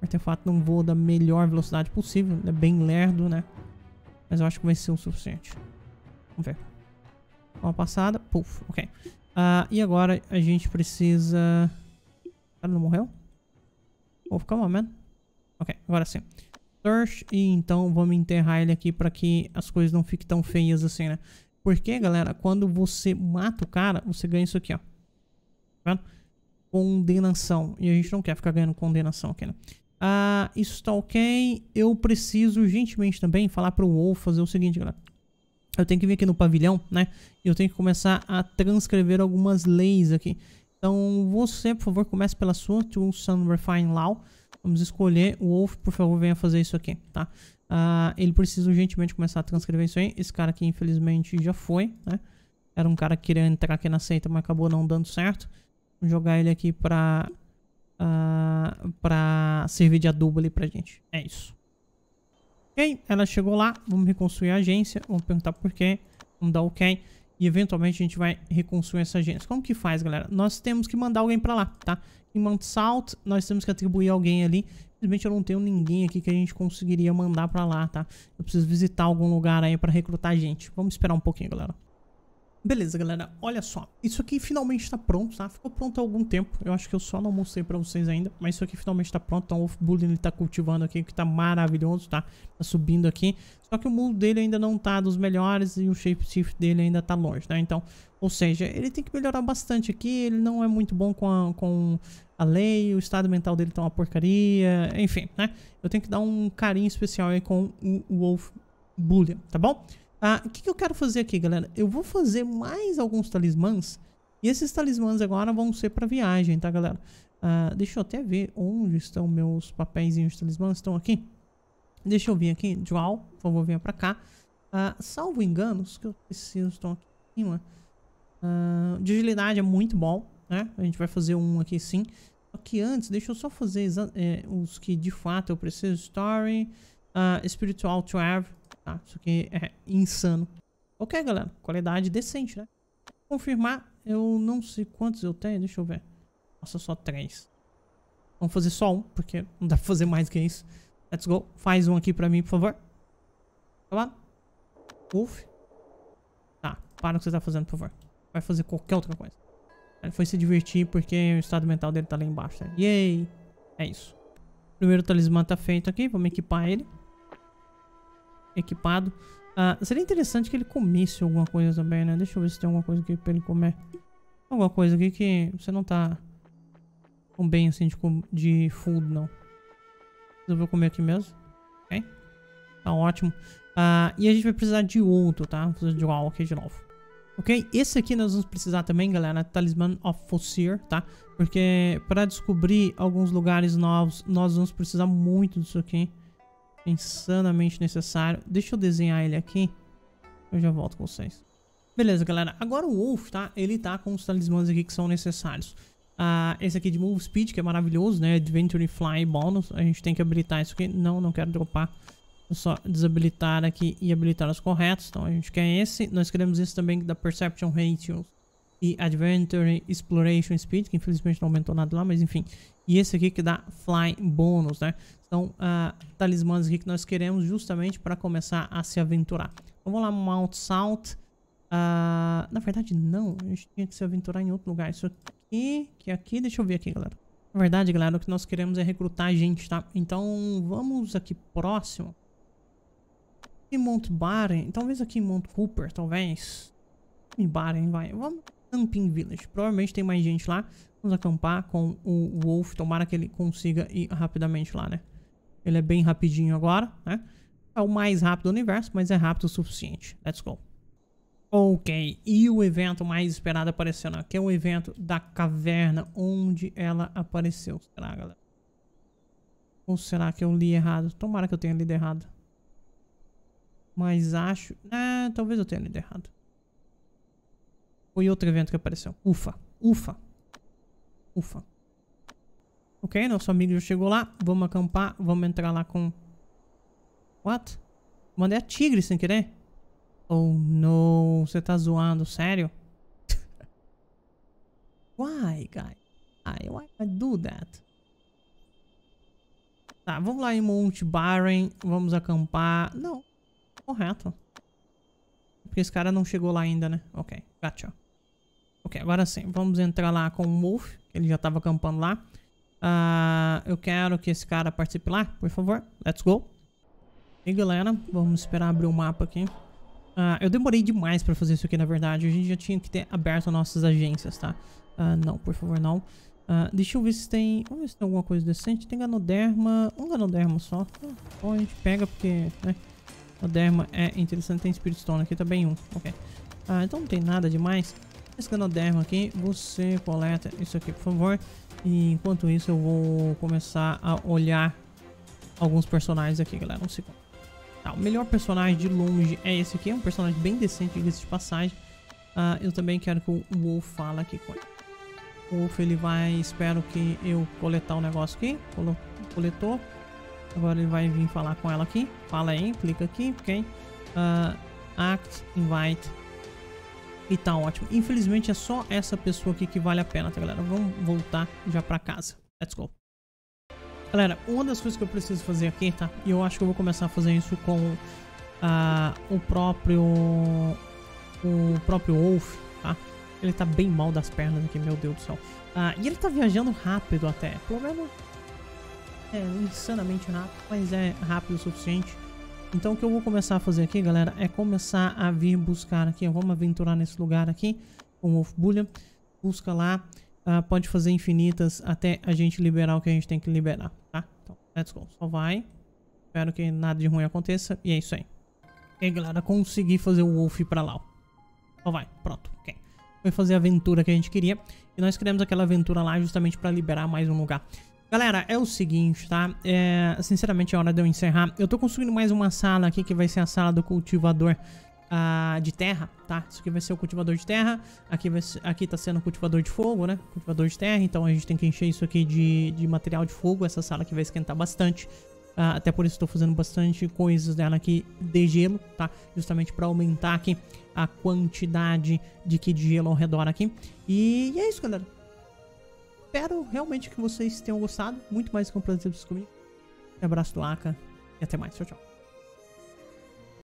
artefato não voa da melhor velocidade possível. É bem lerdo, né? Mas eu acho que vai ser o suficiente. Vamos ver. Uma passada. Puf, ok. Uh, e agora a gente precisa... Cara, não morreu? Oh, um man. Ok, agora sim. Thirst, e então vamos enterrar ele aqui para que as coisas não fiquem tão feias assim, né? Porque, galera, quando você mata o cara, você ganha isso aqui, ó. Tá vendo? Condenação. E a gente não quer ficar ganhando condenação aqui, né? Ah, isso tá ok. Eu preciso urgentemente também falar pro Wolf fazer o seguinte, galera. Eu tenho que vir aqui no pavilhão, né? E eu tenho que começar a transcrever algumas leis aqui. Então, você, por favor, comece pela sua, To Sun Refine Law. Vamos escolher. O Wolf, por favor, venha fazer isso aqui, tá? Uh, ele precisa urgentemente começar a transcrever isso aí. Esse cara aqui, infelizmente, já foi, né? Era um cara que queria entrar aqui na seita, mas acabou não dando certo. Vou jogar ele aqui pra... Uh, pra servir de adubo ali pra gente. É isso. Ok, ela chegou lá. Vamos reconstruir a agência. Vamos perguntar por quê. Vamos dar ok e eventualmente a gente vai reconstruir essa agência. Como que faz, galera? Nós temos que mandar alguém para lá, tá? Em Mount Salt, nós temos que atribuir alguém ali. Simplesmente eu não tenho ninguém aqui que a gente conseguiria mandar para lá, tá? Eu preciso visitar algum lugar aí para recrutar gente. Vamos esperar um pouquinho, galera. Beleza, galera, olha só. Isso aqui finalmente está pronto, tá? Ficou pronto há algum tempo. Eu acho que eu só não mostrei para vocês ainda, mas isso aqui finalmente está pronto. Então o Bullying ele tá cultivando aqui, que tá maravilhoso, tá? Tá subindo aqui. Só que o mundo dele ainda não tá dos melhores e o shape shift dele ainda tá longe, né? Então, ou seja, ele tem que melhorar bastante aqui. Ele não é muito bom com a, com a lei, o estado mental dele tá uma porcaria, enfim, né? Eu tenho que dar um carinho especial aí com o Wolf Bullion, tá bom? Ah, o que, que eu quero fazer aqui, galera? Eu vou fazer mais alguns talismãs. E esses talismãs agora vão ser para viagem, tá, galera? Ah, deixa eu até ver onde estão meus papeizinhos de talismãs. Estão aqui? Deixa eu vir aqui. Joal, por favor, venha pra cá. Uh, salvo enganos, que eu preciso estão aqui em cima. Uh, de agilidade é muito bom, né? A gente vai fazer um aqui sim. Só que antes, deixa eu só fazer é, os que de fato eu preciso. Story, Spiritual Travel. Tá? Isso aqui é insano. Ok, galera. Qualidade decente, né? Confirmar, eu não sei quantos eu tenho. Deixa eu ver. Nossa, só três. Vamos fazer só um, porque não dá pra fazer mais que isso. Let's go. Faz um aqui pra mim, por favor. Tá bom? Uf. Tá, para o que você tá fazendo, por favor. Vai fazer qualquer outra coisa. Ele foi se divertir porque o estado mental dele tá lá embaixo. Né? Yay! É isso. Primeiro talismã tá feito aqui. Vamos equipar ele equipado. Ah, seria interessante que ele comesse alguma coisa também, né? Deixa eu ver se tem alguma coisa aqui pra ele comer. Alguma coisa aqui que você não tá tão bem assim de, de food, não. Vou comer aqui mesmo. Ok. Tá ótimo. Ah, e a gente vai precisar de outro, tá? Vou precisar de um aqui de novo. Ok? Esse aqui nós vamos precisar também, galera, Talisman of Fossir, tá? Porque para descobrir alguns lugares novos, nós vamos precisar muito disso aqui insanamente necessário. Deixa eu desenhar ele aqui. Eu já volto com vocês. Beleza, galera. Agora o Wolf, tá? Ele tá com os talismãs aqui que são necessários. Ah, esse aqui de Move Speed, que é maravilhoso, né? Adventure Fly Bonus. A gente tem que habilitar isso aqui. Não, não quero dropar. É só desabilitar aqui e habilitar os corretos. Então a gente quer esse. Nós queremos esse também da Perception Ratios e Adventure Exploration Speed, que infelizmente não aumentou nada lá, mas enfim. E esse aqui que dá Fly Bônus, né? São uh, talismãs aqui que nós queremos justamente para começar a se aventurar. Então, vamos lá, Mount Salt. Uh, na verdade, não. A gente tinha que se aventurar em outro lugar. Isso aqui, que é aqui. Deixa eu ver aqui, galera. Na verdade, galera, o que nós queremos é recrutar gente, tá? Então, vamos aqui próximo. Em Mount Baren. Talvez aqui em Mount Cooper, talvez. Em Baren, vai. Vamos Camping Village. Provavelmente tem mais gente lá. Vamos acampar com o Wolf. Tomara que ele consiga ir rapidamente lá, né? Ele é bem rapidinho agora, né? É o mais rápido do universo, mas é rápido o suficiente. Let's go. Ok, e o evento mais esperado aparecendo né? aqui é o evento da caverna, onde ela apareceu. Será, galera? Ou será que eu li errado? Tomara que eu tenha lido errado. Mas acho... É, talvez eu tenha lido errado. Foi outro evento que apareceu. Ufa, ufa. Ufa. Ok, nosso amigo já chegou lá. Vamos acampar. Vamos entrar lá com... What? Mandei a tigre sem querer. Oh, não. Você tá zoando. Sério? why, guy? I, why I do that? Tá, vamos lá em Monte Barren. Vamos acampar. Não. Correto. Porque esse cara não chegou lá ainda, né? Ok, gotcha. Ok, agora sim. Vamos entrar lá com o Wolf. Ele já tava acampando lá. Uh, eu quero que esse cara participe lá, por favor. Let's go. E galera, vamos esperar abrir o mapa aqui. Uh, eu demorei demais pra fazer isso aqui, na verdade. A gente já tinha que ter aberto nossas agências, tá? Uh, não, por favor, não. deixa eu ver se tem... Vamos ver se tem alguma coisa decente. Tem ganoderma. Um ganoderma só. Ou a gente pega, porque... Né? Ganoderma é interessante. Tem Spirit Stone aqui, também um. Ok. então não tem nada demais escanoderma aqui. Você coleta isso aqui, por favor. E enquanto isso, eu vou começar a olhar alguns personagens aqui, galera. Um segundo. Tá, o melhor personagem de longe é esse aqui. É um personagem bem decente, diga-se de passagem. Uh, eu também quero que o Wolf fale aqui com ele. O Wolf, ele vai... Espero que eu coletar o um negócio aqui. coletou. Agora ele vai vir falar com ela aqui. Fala aí, clica aqui, ok? Uh, act, invite, e tá ótimo. Infelizmente é só essa pessoa aqui que vale a pena, tá galera? Vamos voltar já pra casa. Let's go. Galera, uma das coisas que eu preciso fazer aqui, tá? E eu acho que eu vou começar a fazer isso com uh, o próprio... O próprio Wolf, tá? Ele tá bem mal das pernas aqui, meu Deus do céu. Uh, e ele tá viajando rápido até. Pelo menos... É, insanamente rápido, mas é rápido o suficiente então o que eu vou começar a fazer aqui, galera, é começar a vir buscar aqui. Vamos aventurar nesse lugar aqui, com o Wolf Bullion. Busca lá. Uh, pode fazer infinitas até a gente liberar o que a gente tem que liberar, tá? Então, let's go. Só vai. Espero que nada de ruim aconteça. E é isso aí. Ok, galera, consegui fazer o Wolf pra lá, Só vai. Pronto, ok. Foi fazer a aventura que a gente queria. E nós criamos aquela aventura lá justamente pra liberar mais um lugar. Galera, é o seguinte, tá? É, sinceramente, é hora de eu encerrar. Eu tô construindo mais uma sala aqui, que vai ser a sala do cultivador uh, de terra, tá? Isso aqui vai ser o cultivador de terra. Aqui, vai ser, aqui tá sendo o cultivador de fogo, né? Cultivador de terra, então a gente tem que encher isso aqui de, de material de fogo. Essa sala aqui vai esquentar bastante. Uh, até por isso estou fazendo bastante coisas dela aqui de gelo, tá? Justamente para aumentar aqui a quantidade de que de gelo ao redor aqui. E é isso, galera espero realmente que vocês tenham gostado. Muito mais que um prazer comigo. Um abraço do Aka e até mais. Tchau, tchau.